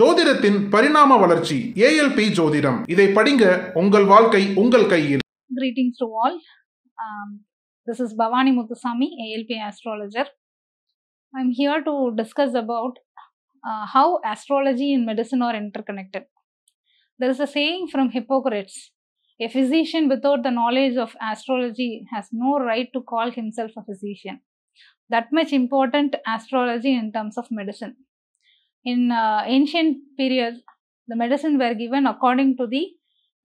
ஜோதிடத்தின் பரிணாம வளர்ச்சி ஏஎல்பி ஜோதிடம் இதை படிங்க உங்கள் வாழ்க்கை உங்கள் கையில் greetings to all this is Bhavani Muthusamy ALP astrologer I am here to discuss about how astrology in medicine are interconnected there is a saying from Hippocrates a physician without the knowledge of astrology has no right to call himself a physician that much important astrology in terms of medicine in uh, ancient period the medicine were given according to the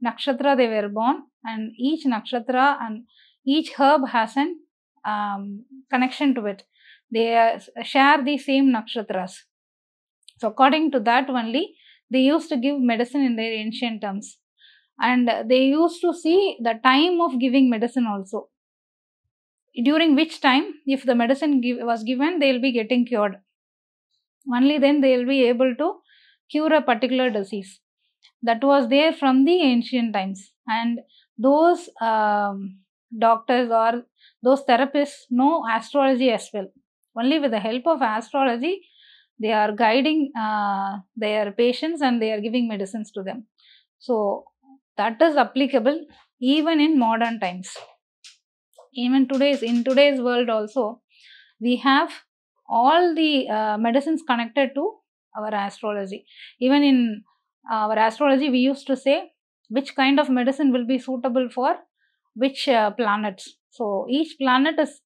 nakshatra they were born and each nakshatra and each herb has an um, connection to it they uh, share the same nakshatras so according to that only they used to give medicine in their ancient terms and they used to see the time of giving medicine also during which time if the medicine give, was given they will be getting cured only then they will be able to cure a particular disease. That was there from the ancient times. And those um, doctors or those therapists know astrology as well. Only with the help of astrology, they are guiding uh, their patients and they are giving medicines to them. So, that is applicable even in modern times. Even today's, in today's world also, we have all the uh, medicines connected to our astrology. Even in uh, our astrology, we used to say which kind of medicine will be suitable for which uh, planets. So, each planet is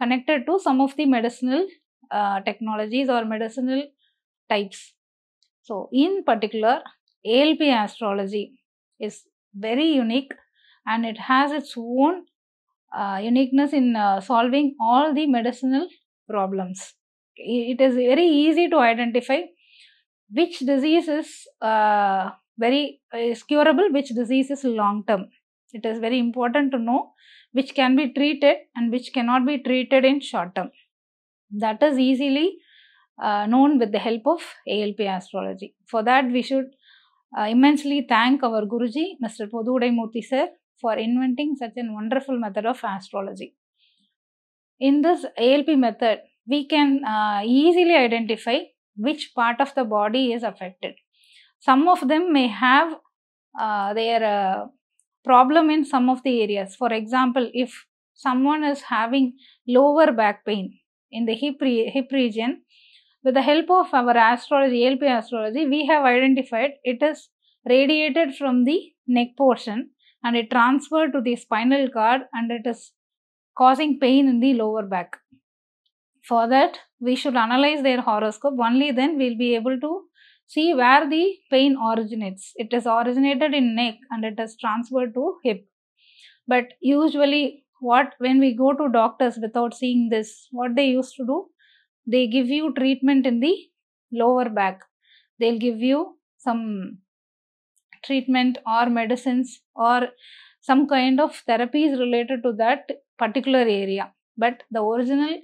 connected to some of the medicinal uh, technologies or medicinal types. So, in particular, ALP astrology is very unique and it has its own uh, uniqueness in uh, solving all the medicinal problems. It is very easy to identify which disease is uh, very is curable, which disease is long term. It is very important to know which can be treated and which cannot be treated in short term. That is easily uh, known with the help of ALP astrology. For that, we should uh, immensely thank our Guruji, Mr. Podudai Murthy sir, for inventing such a wonderful method of astrology. In this ALP method, we can uh, easily identify which part of the body is affected. Some of them may have uh, their uh, problem in some of the areas. For example, if someone is having lower back pain in the hip, re hip region, with the help of our astrology, ALP astrology, we have identified it is radiated from the neck portion and it transferred to the spinal cord and it is causing pain in the lower back. For that, we should analyze their horoscope. Only then we'll be able to see where the pain originates. It is originated in neck and it is transferred to hip. But usually, what when we go to doctors without seeing this, what they used to do, they give you treatment in the lower back. They'll give you some treatment or medicines or some kind of therapy is related to that particular area. But the original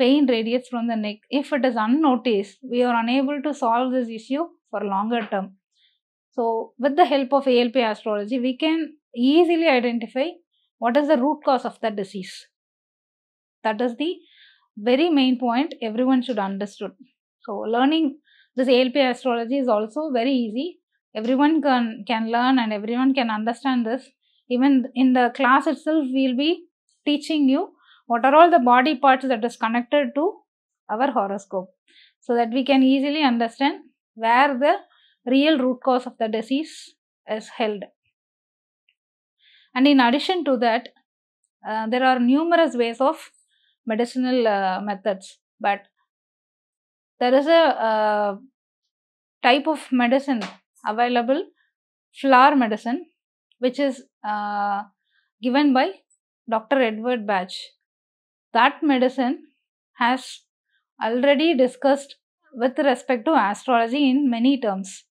pain radiates from the neck. If it is unnoticed, we are unable to solve this issue for longer term. So, with the help of ALP astrology, we can easily identify what is the root cause of that disease. That is the very main point everyone should understand. So, learning this ALP astrology is also very easy. Everyone can, can learn and everyone can understand this even in the class itself we'll be teaching you what are all the body parts that is connected to our horoscope so that we can easily understand where the real root cause of the disease is held and in addition to that uh, there are numerous ways of medicinal uh, methods but there is a uh, type of medicine available flower medicine which is uh, given by Dr. Edward Batch. That medicine has already discussed with respect to astrology in many terms.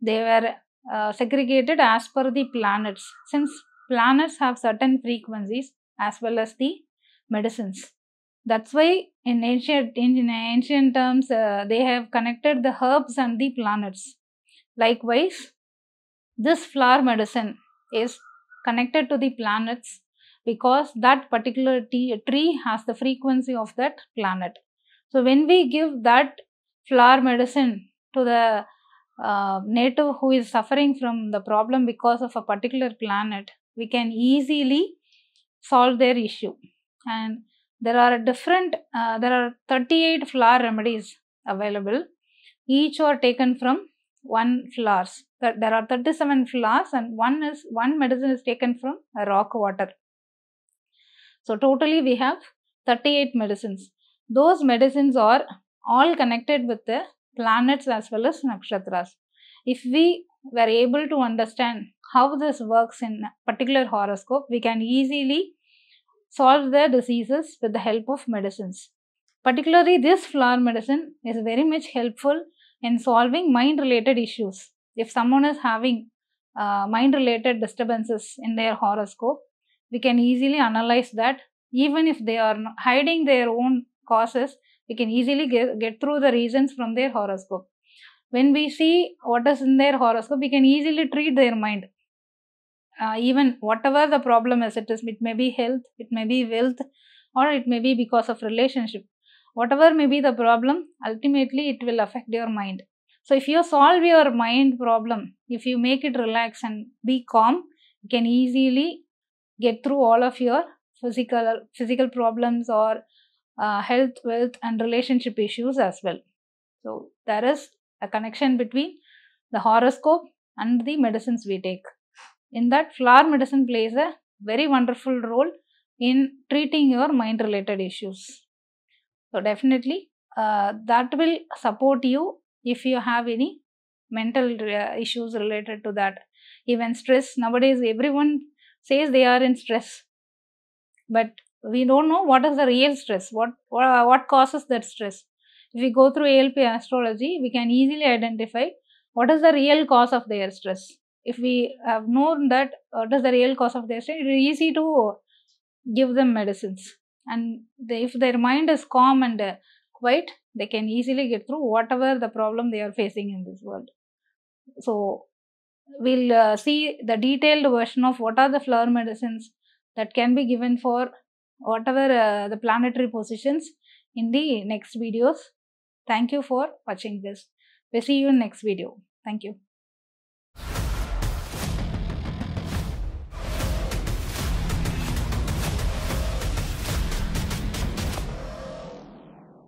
They were uh, segregated as per the planets since planets have certain frequencies as well as the medicines. That's why in ancient, in ancient terms uh, they have connected the herbs and the planets. Likewise, this flower medicine is connected to the planets because that particular tree has the frequency of that planet. So, when we give that flower medicine to the uh, native who is suffering from the problem because of a particular planet, we can easily solve their issue. And there are different, uh, there are 38 flower remedies available. Each are taken from one flowers. There are 37 flowers and one is one medicine is taken from rock water. So totally we have 38 medicines. Those medicines are all connected with the planets as well as nakshatras. If we were able to understand how this works in particular horoscope, we can easily solve their diseases with the help of medicines. Particularly this flower medicine is very much helpful in solving mind related issues. If someone is having uh, mind related disturbances in their horoscope, we can easily analyze that. Even if they are hiding their own causes, we can easily get, get through the reasons from their horoscope. When we see what is in their horoscope, we can easily treat their mind. Uh, even whatever the problem is, it is it may be health, it may be wealth, or it may be because of relationship whatever may be the problem, ultimately it will affect your mind. So if you solve your mind problem, if you make it relax and be calm, you can easily get through all of your physical physical problems or uh, health, wealth, and relationship issues as well. So there is a connection between the horoscope and the medicines we take. In that, flower medicine plays a very wonderful role in treating your mind related issues. So, definitely uh, that will support you if you have any mental uh, issues related to that. Even stress, nowadays everyone says they are in stress, but we don't know what is the real stress, what, what what causes that stress. If we go through ALP astrology, we can easily identify what is the real cause of their stress. If we have known that what is the real cause of their stress, it is easy to give them medicines and they, if their mind is calm and uh, quiet they can easily get through whatever the problem they are facing in this world so we'll uh, see the detailed version of what are the flower medicines that can be given for whatever uh, the planetary positions in the next videos thank you for watching this we'll see you in next video thank you